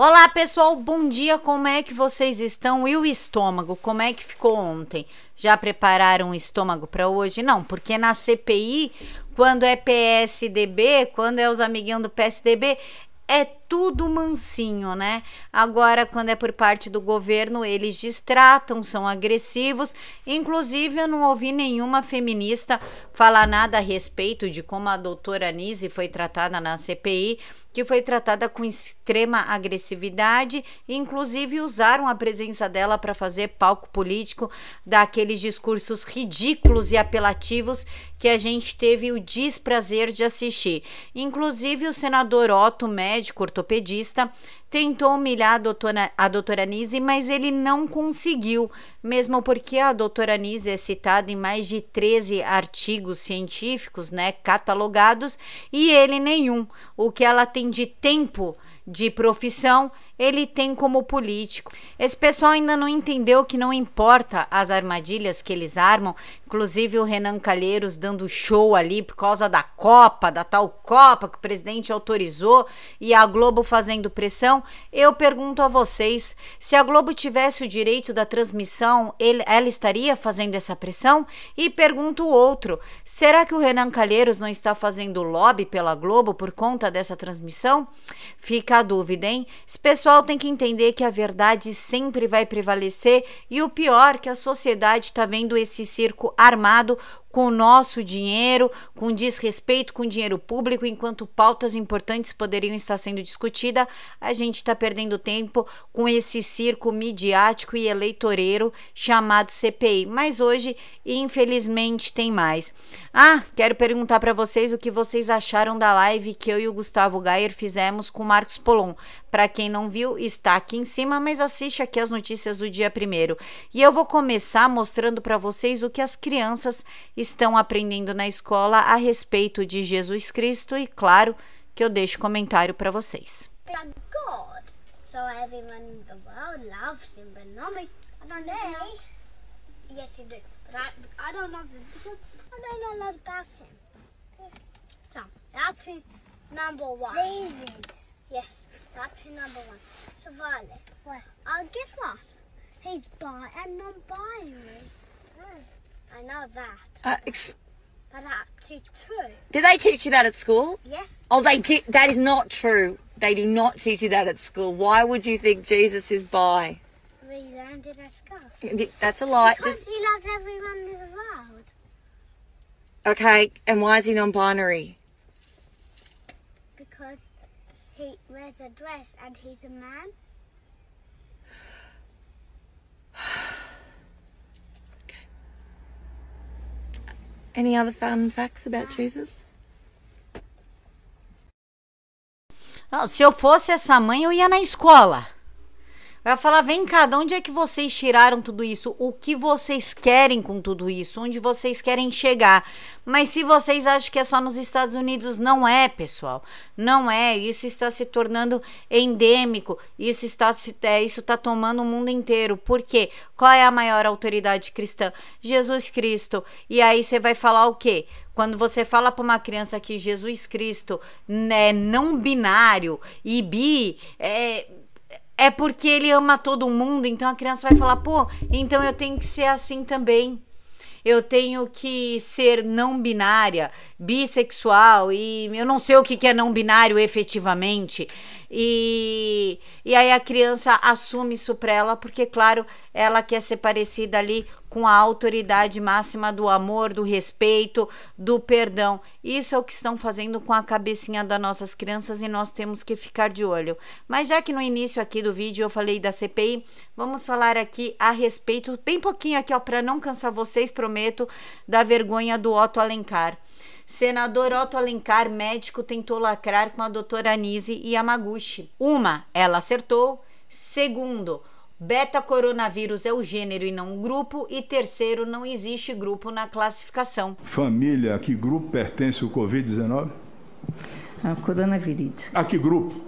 Olá pessoal, bom dia. Como é que vocês estão? E o estômago? Como é que ficou ontem? Já prepararam o estômago para hoje? Não, porque na CPI, quando é PSDB, quando é os amiguinhos do PSDB, é tudo mansinho, né? Agora, quando é por parte do governo, eles distratam, são agressivos. Inclusive, eu não ouvi nenhuma feminista falar nada a respeito de como a doutora Nise foi tratada na CPI, que foi tratada com extrema agressividade. Inclusive, usaram a presença dela para fazer palco político daqueles discursos ridículos e apelativos que a gente teve o desprazer de assistir. Inclusive, o senador Otto Médico, ortopedista, tentou humilhar a doutora, a doutora Nise, mas ele não conseguiu, mesmo porque a doutora Nise é citada em mais de 13 artigos científicos, né, catalogados, e ele nenhum. O que ela tem de tempo de profissão ele tem como político. Esse pessoal ainda não entendeu que não importa as armadilhas que eles armam, inclusive o Renan Calheiros dando show ali por causa da Copa, da tal Copa que o presidente autorizou e a Globo fazendo pressão. Eu pergunto a vocês, se a Globo tivesse o direito da transmissão, ele, ela estaria fazendo essa pressão? E pergunto outro, será que o Renan Calheiros não está fazendo lobby pela Globo por conta dessa transmissão? Fica a dúvida, hein? Esse pessoal pessoal tem que entender que a verdade sempre vai prevalecer e o pior é que a sociedade está vendo esse circo armado com o nosso dinheiro, com desrespeito com o dinheiro público, enquanto pautas importantes poderiam estar sendo discutidas, a gente está perdendo tempo com esse circo midiático e eleitoreiro chamado CPI. Mas hoje, infelizmente, tem mais. Ah, quero perguntar para vocês o que vocês acharam da live que eu e o Gustavo Gayer fizemos com o Marcos Polon. Para quem não viu, está aqui em cima, mas assiste aqui as notícias do dia primeiro. E eu vou começar mostrando para vocês o que as crianças estão aprendendo na escola a respeito de Jesus Cristo e, claro, que eu deixo comentário para vocês. me. number one. Diseases. Yes, that's number one. So, Violet, yes. I'll give up. He's bi and non me. Mm. I know that. Uh, ex- but I teach two. Did they teach you that at school? Yes. Oh, they did. That is not true. They do not teach you that at school. Why would you think Jesus is bi? We learned it at school. That's a lie. Because Just... he loves everyone in the world. Okay, and why is he non-binary? Because he wears a dress and he's a man. Any other fun facts about Jesus? Não, ah, se eu fosse essa mãe, eu ia na escola. Vai falar, vem cá, de onde é que vocês tiraram tudo isso? O que vocês querem com tudo isso? Onde vocês querem chegar? Mas se vocês acham que é só nos Estados Unidos, não é, pessoal. Não é. Isso está se tornando endêmico. Isso está, é, isso está tomando o mundo inteiro. Por quê? Qual é a maior autoridade cristã? Jesus Cristo. E aí você vai falar o quê? quando você fala para uma criança que Jesus Cristo é não binário e bi, é, é porque ele ama todo mundo, então a criança vai falar, pô, então eu tenho que ser assim também. Eu tenho que ser não binária, bissexual, e eu não sei o que é não binário efetivamente. E, e aí a criança assume isso pra ela, porque, claro, ela quer ser parecida ali com a autoridade máxima do amor, do respeito, do perdão. Isso é o que estão fazendo com a cabecinha das nossas crianças e nós temos que ficar de olho. Mas já que no início aqui do vídeo eu falei da CPI, vamos falar aqui a respeito, bem pouquinho aqui, ó, para não cansar vocês, prometo, da vergonha do Otto Alencar. Senador Otto Alencar, médico, tentou lacrar com a doutora Anise Yamaguchi. Uma, ela acertou. Segundo, Beta coronavírus é o gênero e não o grupo. E terceiro, não existe grupo na classificação. Família, a que grupo pertence o Covid-19? A coronavírus. A que grupo?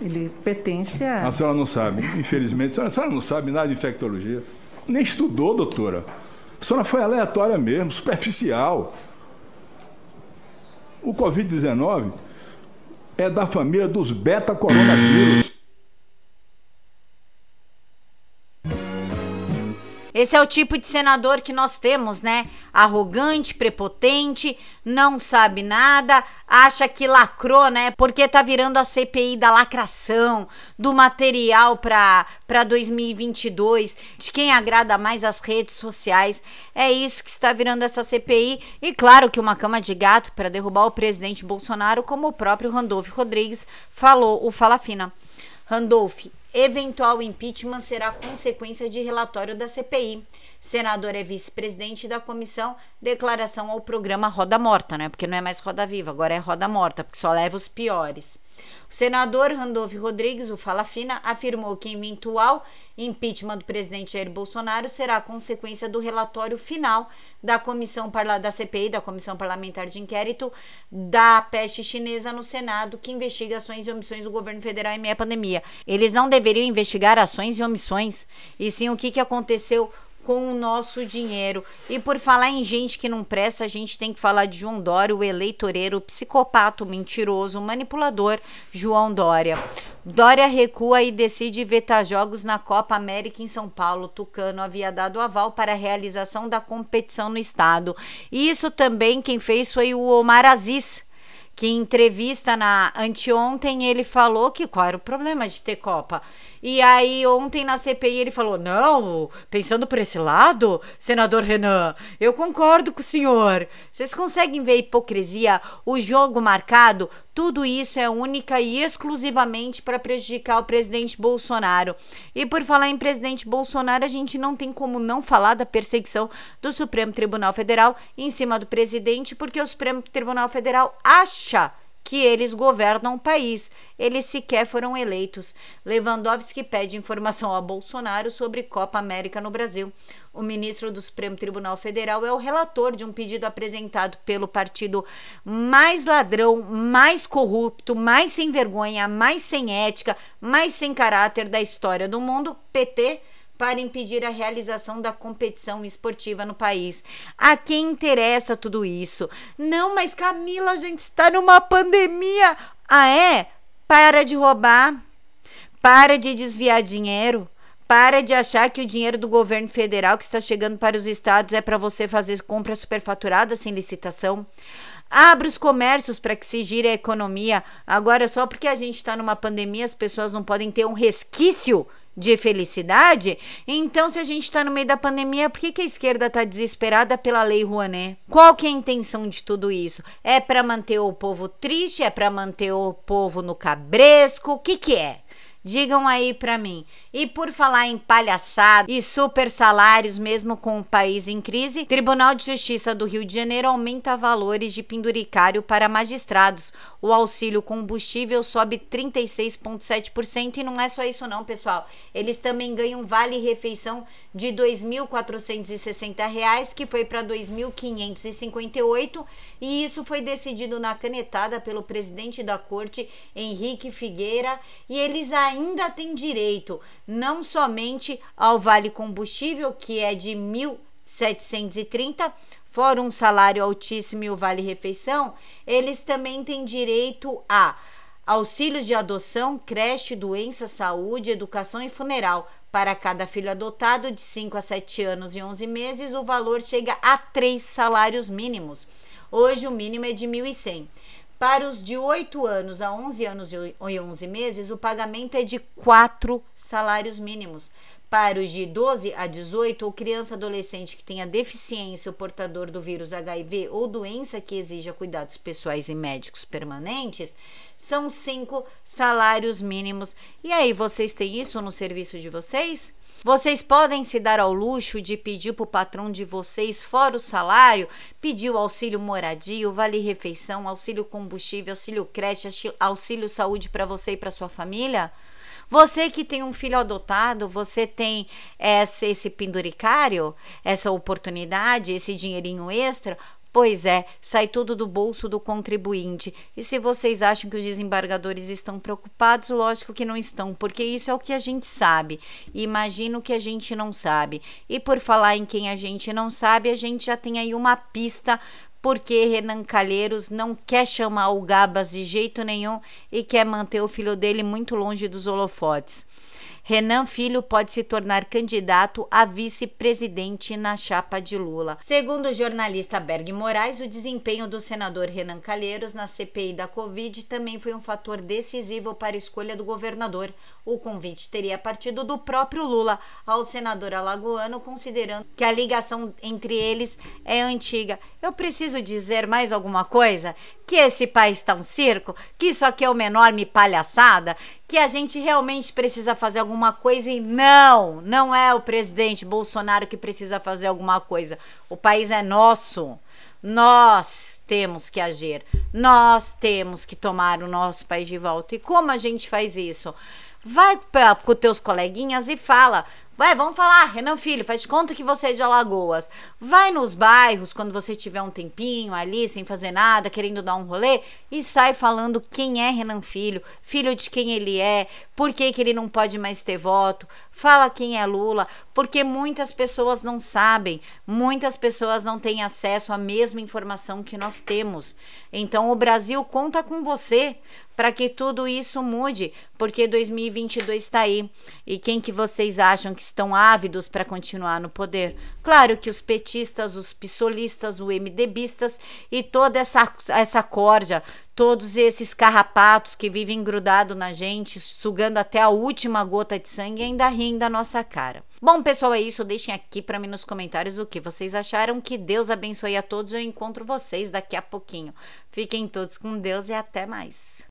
Ele pertence a. A senhora não sabe, infelizmente. A senhora, a senhora não sabe nada de infectologia. Nem estudou, doutora. A senhora foi aleatória mesmo, superficial. O Covid-19 é da família dos beta-coronavírus. Esse é o tipo de senador que nós temos, né? Arrogante, prepotente, não sabe nada, acha que lacrou, né? Porque tá virando a CPI da lacração, do material para para 2022, de quem agrada mais as redes sociais. É isso que está virando essa CPI e claro que uma cama de gato para derrubar o presidente Bolsonaro, como o próprio Randolph Rodrigues falou, o Fala Fina. Randolph, Eventual impeachment será consequência de relatório da CPI. Senador é vice-presidente da comissão, declaração ao programa Roda Morta, né? Porque não é mais Roda Viva, agora é Roda Morta, porque só leva os piores. O senador Randolfo Rodrigues, o Fala Fina, afirmou que em eventual impeachment do presidente Jair Bolsonaro será consequência do relatório final da comissão da CPI, da Comissão Parlamentar de Inquérito da Peste Chinesa no Senado, que investiga ações e omissões do governo federal em meio à pandemia. Eles não deveriam investigar ações e omissões, e sim o que, que aconteceu com o nosso dinheiro. E por falar em gente que não presta, a gente tem que falar de João Dória, o eleitoreiro, o psicopata, o mentiroso, o manipulador João Dória. Dória recua e decide vetar jogos na Copa América em São Paulo. Tucano havia dado aval para a realização da competição no estado. E isso também quem fez foi o Omar Aziz que em entrevista na anteontem ele falou que qual era o problema de ter Copa. E aí, ontem na CPI, ele falou: não, pensando por esse lado, senador Renan, eu concordo com o senhor. Vocês conseguem ver a hipocrisia, o jogo marcado? Tudo isso é única e exclusivamente para prejudicar o presidente Bolsonaro. E por falar em presidente Bolsonaro, a gente não tem como não falar da perseguição do Supremo Tribunal Federal em cima do presidente, porque o Supremo Tribunal Federal acha que eles governam o país. Eles sequer foram eleitos. Lewandowski pede informação a Bolsonaro sobre Copa América no Brasil. O ministro do Supremo Tribunal Federal é o relator de um pedido apresentado pelo partido mais ladrão, mais corrupto, mais sem vergonha, mais sem ética, mais sem caráter da história do mundo, PT para impedir a realização da competição esportiva no país. A quem interessa tudo isso? Não, mas Camila, a gente está numa pandemia. Ah, é? Para de roubar. Para de desviar dinheiro. Para de achar que o dinheiro do governo federal que está chegando para os estados é para você fazer compras superfaturadas sem licitação. Abra os comércios para que se gire a economia. Agora, só porque a gente está numa pandemia, as pessoas não podem ter um resquício de felicidade? Então, se a gente está no meio da pandemia, por que, que a esquerda está desesperada pela Lei Rouanet? Qual que é a intenção de tudo isso? É para manter o povo triste? É para manter o povo no cabresco? O que, que é? Digam aí para mim. E por falar em palhaçada e super salários, mesmo com o país em crise, Tribunal de Justiça do Rio de Janeiro aumenta valores de penduricário para magistrados o auxílio combustível sobe 36,7%. E não é só isso, não, pessoal. Eles também ganham vale refeição de R$ 2.460, que foi para R$ 2.558. E isso foi decidido na canetada pelo presidente da corte, Henrique Figueira. E eles ainda têm direito não somente ao vale combustível, que é de R$ 730, fora um salário altíssimo e o Vale Refeição, eles também têm direito a auxílios de adoção, creche, doença, saúde, educação e funeral. Para cada filho adotado de 5 a 7 anos e 11 meses, o valor chega a três salários mínimos. Hoje o mínimo é de 1.100. Para os de 8 anos a 11 anos e 11 meses, o pagamento é de quatro salários mínimos para os de 12 a 18 ou criança adolescente que tenha deficiência ou portador do vírus HIV ou doença que exija cuidados pessoais e médicos permanentes, são cinco salários mínimos. E aí, vocês têm isso no serviço de vocês? Vocês podem se dar ao luxo de pedir para o patrão de vocês, fora o salário, pedir o auxílio moradia, o vale refeição, auxílio combustível, auxílio creche, auxílio saúde para você e para sua família? Você que tem um filho adotado, você tem essa, esse penduricário, essa oportunidade, esse dinheirinho extra, Pois é, sai tudo do bolso do contribuinte. E se vocês acham que os desembargadores estão preocupados, lógico que não estão, porque isso é o que a gente sabe. Imagina o que a gente não sabe. E por falar em quem a gente não sabe, a gente já tem aí uma pista porque Renan Calheiros não quer chamar o Gabas de jeito nenhum e quer manter o filho dele muito longe dos holofotes. Renan Filho pode se tornar candidato a vice-presidente na chapa de Lula. Segundo o jornalista Berg Moraes, o desempenho do senador Renan Calheiros na CPI da Covid também foi um fator decisivo para a escolha do governador. O convite teria partido do próprio Lula ao senador alagoano, considerando que a ligação entre eles é antiga. Eu preciso dizer mais alguma coisa? que esse país está um circo, que isso aqui é uma enorme palhaçada, que a gente realmente precisa fazer alguma coisa e não, não é o presidente Bolsonaro que precisa fazer alguma coisa. O país é nosso. Nós temos que agir. Nós temos que tomar o nosso país de volta. E como a gente faz isso? Vai com os teus coleguinhas e fala: Vai, vamos falar, Renan Filho, faz de conta que você é de Alagoas. Vai nos bairros quando você tiver um tempinho ali, sem fazer nada, querendo dar um rolê, e sai falando quem é Renan Filho, filho de quem ele é, por que, que ele não pode mais ter voto, fala quem é Lula, porque muitas pessoas não sabem, muitas pessoas não têm acesso à mesma informação que nós temos. Então, o Brasil conta com você para que tudo isso mude, porque 2022 está aí. E quem que vocês acham que estão ávidos para continuar no poder? Claro que os petistas, os pissolistas, os MDBistas e toda essa, essa corja, todos esses carrapatos que vivem grudado na gente, sugando até a última gota de sangue, ainda riem da nossa cara. Bom, pessoal, é isso. Deixem aqui para mim nos comentários o que vocês acharam. Que Deus abençoe a todos. Eu encontro vocês daqui a pouquinho. Fiquem todos com Deus e até mais.